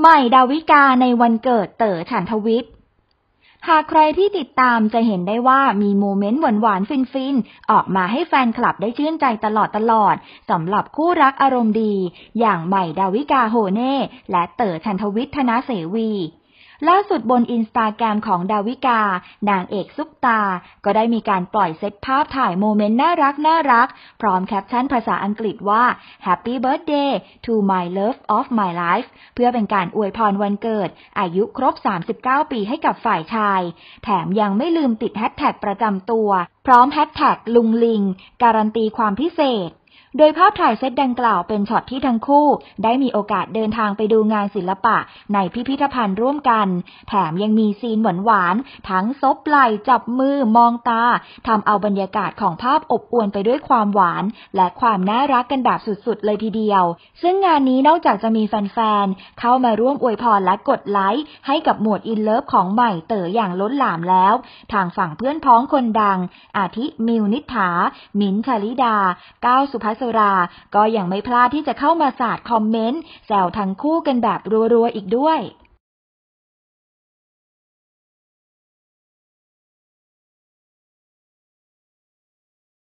ใหม่ดาวิกาในวันเกิดเต๋อฉันทวิทย์หากใครที่ติดตามจะเห็นได้ว่ามีโมเมนต์หวานๆฟินๆ ออกมาให้แฟนคลับได้ชื่นใจตลอดตลอดสำหรับคู่รักอารมณ์ดี อย่างใหม่ดาวิกาโฮเน่ และเต๋อชันทวิทย์ธนาเสวีล่าสุดบนอินสตาแกรมของดาวิกา นางเอกซุปตา ก็ได้มีการปล่อยเซตภาพถ่ายโมเมนต์น่ารักน่ารัก พร้อมแคปชั่นภาษาอังกฤษว่า Happy Birthday to my love of my life เพื่อเป็นการอวยพรวันเกิด อายุครบ 39 ปีให้กับฝ่ายชาย แถมยังไม่ลืมติดแฮชแท็กประจำตัว พร้อมแฮชแท็กลุงลิง การันตีความพิเศษโดยภาพถ่ายเซตดังกล่าวเป็นช็อตที่ทั้งคู่ ได้มีโอกาสเดินทางไปดูงานศิลปะในพิพิธภัณฑ์ร่วมกันแถมยังมีซีนหวานๆทั้งซบไหล่จับมือมองตาทำเอาบรรยากาศของภาพอบอวนไปด้วยความหวาน และความน่ารักกันแบบสุดๆเลยทีเดียว ซึ่งงานนี้นอกจากจะมีแฟนๆ เข้ามาร่วมอวยพรและกดไลค์ให้กับหมวดอินเลิฟของใหม่เต๋ออย่างล้นหลามแล้ว ทางฝั่งเพื่อนพ้องคนดัง อาทิมิวนิฐามิ้นชลิดาก้าวสุภัสรา ก็ยังไม่พลาดที่จะเข้ามาสาดคอมเมนต์แซวทั้งคู่กันแบบรัวๆอีกด้วย